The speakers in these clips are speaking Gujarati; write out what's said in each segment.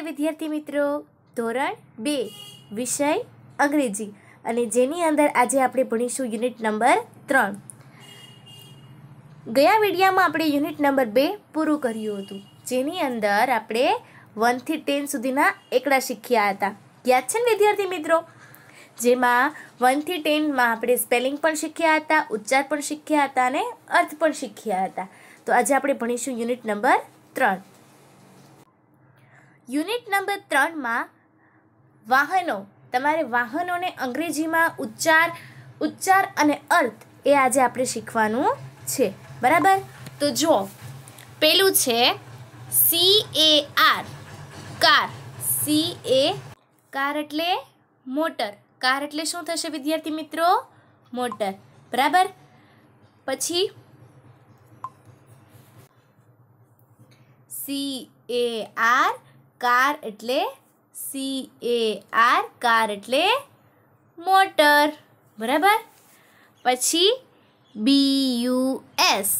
નમસ્તે વિદ્યાર્થી મિત્રો ધોરણ બે વિષય અંગ્રેજી અને જેની અંદર આજે આપણે ભણીશું યુનિટ નંબર ત્રણ ગયા વિડીયામાં આપણે યુનિટ નંબર બે પૂરું કર્યું હતું જેની અંદર આપણે વનથી ટેન સુધીના એકડા શીખ્યા હતા યાદ છે ને વિદ્યાર્થી મિત્રો જેમાં વનથી ટેનમાં આપણે સ્પેલિંગ પણ શીખ્યા હતા ઉચ્ચાર પણ શીખ્યા હતા અને અર્થ પણ શીખ્યા હતા તો આજે આપણે ભણીશું યુનિટ નંબર ત્રણ યુનિટ નંબર ત્રણમાં વાહનો તમારે વાહનોને અંગ્રેજીમાં ઉચ્ચાર ઉચ્ચાર અને અર્થ એ આજે આપણે શીખવાનું છે બરાબર તો જો પેલું છે C A R car C A car એટલે મોટર કાર એટલે શું થશે વિદ્યાર્થી મિત્રો મોટર બરાબર પછી સી એ આર કાર એટલે સી એ આર કાર એટલે મોટર બરાબર પછી B U S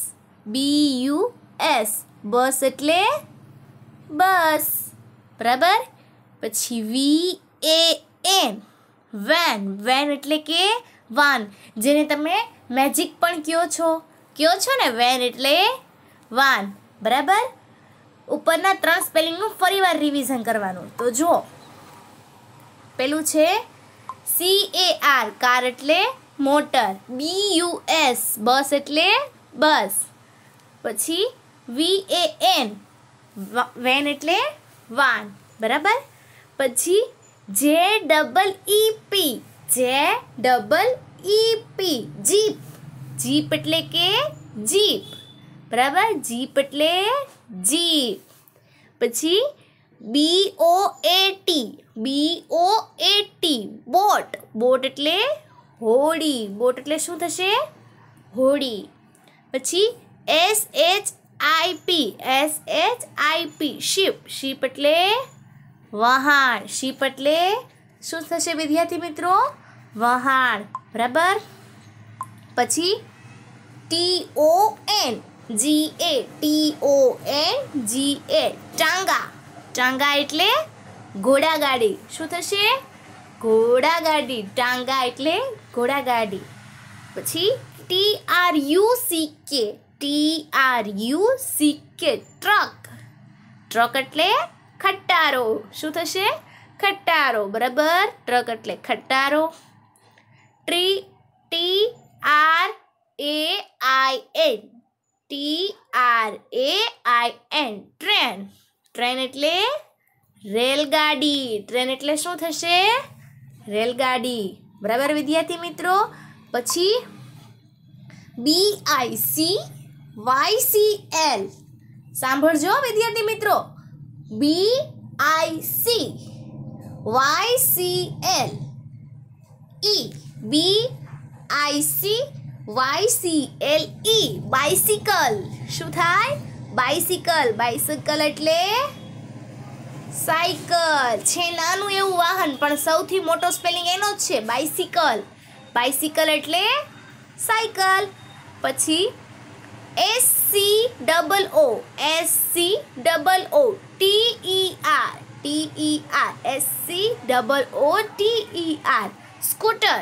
B U S bus એટલે બસ બરાબર પછી V A N van van એટલે કે વાન જેને તમે મેજિક પણ કયો છો કયો છો ને વેન એટલે વાન બરાબર ઉપરના ત્રણ સ્પેલિંગનું ફરીવાર રિવિઝન કરવાનું તો જુઓ પેલું છે સી એ આર કાર એટલે motor B U S bus એટલે બસ પછી વી એ એન વેન એટલે વાન બરાબર પછી J double E P J double E P jeep jeep એટલે કે જીપ બરાબર જીપ એટલે જી પછી B O A T B O A T boat boat એટલે હોડી બોટ એટલે શું થશે હોડી પછી S H I P S H I P ship ship એટલે વહાણ શિપ એટલે શું થશે વિદ્યાર્થી મિત્રો વહાણ બરાબર પછી T O N G A T O A G A tonga tonga એટલે ઘોડાગાડી શું થશે ઘોડાગાડી ટાંગા એટલે ઘોડાગાડી પછી T R U C K T R U C K truck truck એટલે ખટ્ટારો શું થશે ખટ્ટારો બરાબર ટ્રક એટલે ખટ્ટારો tree T R A I N T R A I N train train એટલે રેલગાડી ટ્રેન એટલે શું થશે રેલગાડી બરાબર વિદ્યાર્થી મિત્રો પછી B I C Y C L સાંભળજો વિદ્યાર્થી મિત્રો B I C Y C L E B I C Y C L E bicycle e, શું થાય બાઇસિકલ બાઇસિકલ એટલે સાયકલ છે નાનું એવું વાહન પણ સૌથી મોટો સ્પેલિંગ એનો જ છે બાઇસિકલ બાઇસિકલ એટલે સાયકલ પછી S C double O S C double O T E R T E R S C double O T E R scooter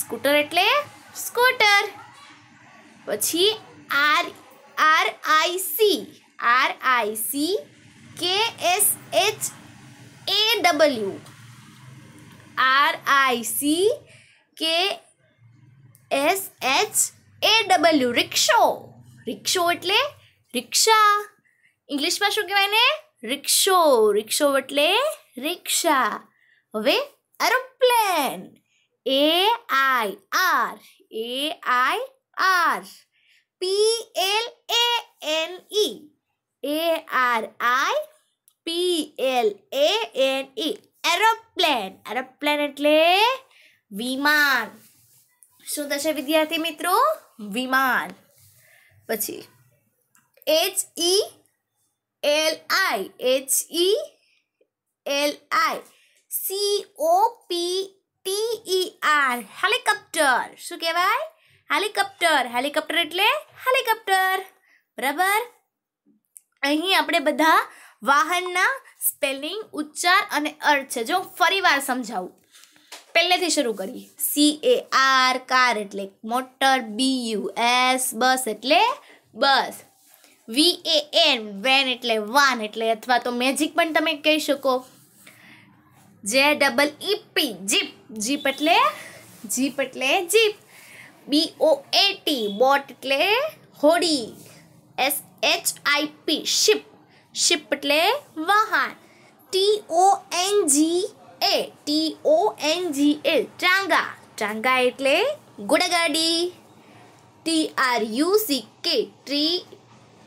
scooter એટલે સ્કૂટર પછી R R I C R I C K S H A W R I C K S H A W રિક્ષો રિક્ષો એટલે રિક્ષા ઇંગ્લિશમાં શું કહેવાય ને રિક્ષો રિક્ષો એટલે રિક્ષા હવે aeroplane A I R A I R P L A N E A R I P L A N E aeroplane aeroplane એટલે વિમાન શું થશે વિદ્યાર્થી મિત્રો વિમાન પછી H E L I H E L I C O P T E R helicopter શું કહેવાય હેલિકોપ્ટર હેલિકોપ્ટર એટલે હેલિકોપ્ટર બરાબર અહીં આપણે બધા વાહનના સ્પેલિંગ ઉચ્ચાર અને અર્થ છે જો ફરીવાર સમજાવું પહેલેથી શરૂ કરી સી એ આર કાર એટલે motor B U S bus એટલે bus V A N van એટલે વાન એટલે અથવા તો મેજિક પણ તમે કહી શકો J double E P jeep jeep એટલે જીપ એટલે jeep B O A T boat એટલે હોડી S H I P ship ship એટલે વાહન T O N G A T O N G A tonga tonga એટલે ઘોડાગાડી T R U C K tree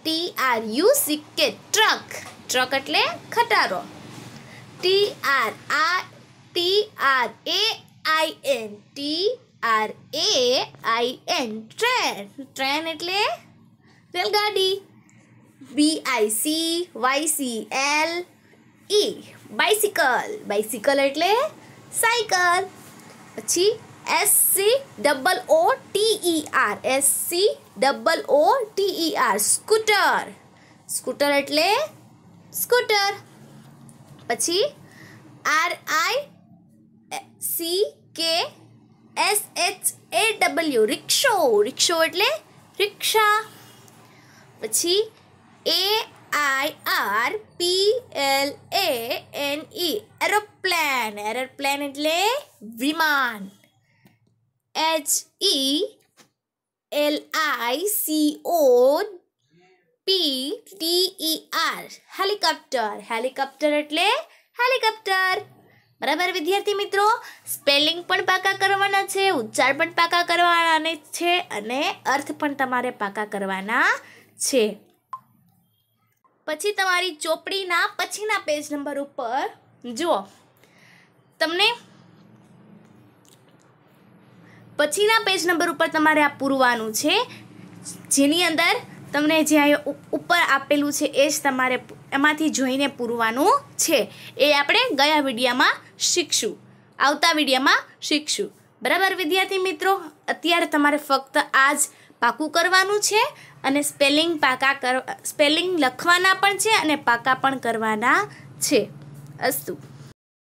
T R U C K truck truck એટલે ખટારો T R R T R A I N T R A I N train train એટલે રેલગાડી B I C Y C L E bicycle bicycle એટલે સાયકલ પછી S C double O T E R S C double O T E R scooter scooter એટલે સ્કૂટર पची R I C K S H A W rickshaw rickshaw एट्ले रिक्शा पची A I R P L A N E aeroplane aeroplane एट विमान H E L I C O P T E R helicopter helicopter એટલે હેલિકોપ્ટર બરાબર વિદ્યાર્થી મિત્રો સ્પેલિંગ પણ પાકા કરવાના છે ઉચ્ચાર પણ પાકા કરવાના છે અને અર્થ પણ તમારે પાકા કરવાના છે પછી તમારી ચોપડીના પછીના પેજ નંબર ઉપર જુઓ તમને પછીના પેજ નંબર ઉપર તમારે આ પૂરવાનું છે જેની અંદર તમને જે ઉપર આપેલું છે એ જ તમારે એમાંથી જોઈને પૂરવાનું છે એ આપણે ગયા વિડીયામાં શીખશું આવતા વિડીયામાં શીખશું બરાબર વિદ્યાર્થી મિત્રો અત્યારે તમારે ફક્ત આ જ પાકું કરવાનું છે અને સ્પેલિંગ પાકા કર સ્પેલિંગ લખવાના પણ છે અને પાકા પણ કરવાના છે અસ્તુ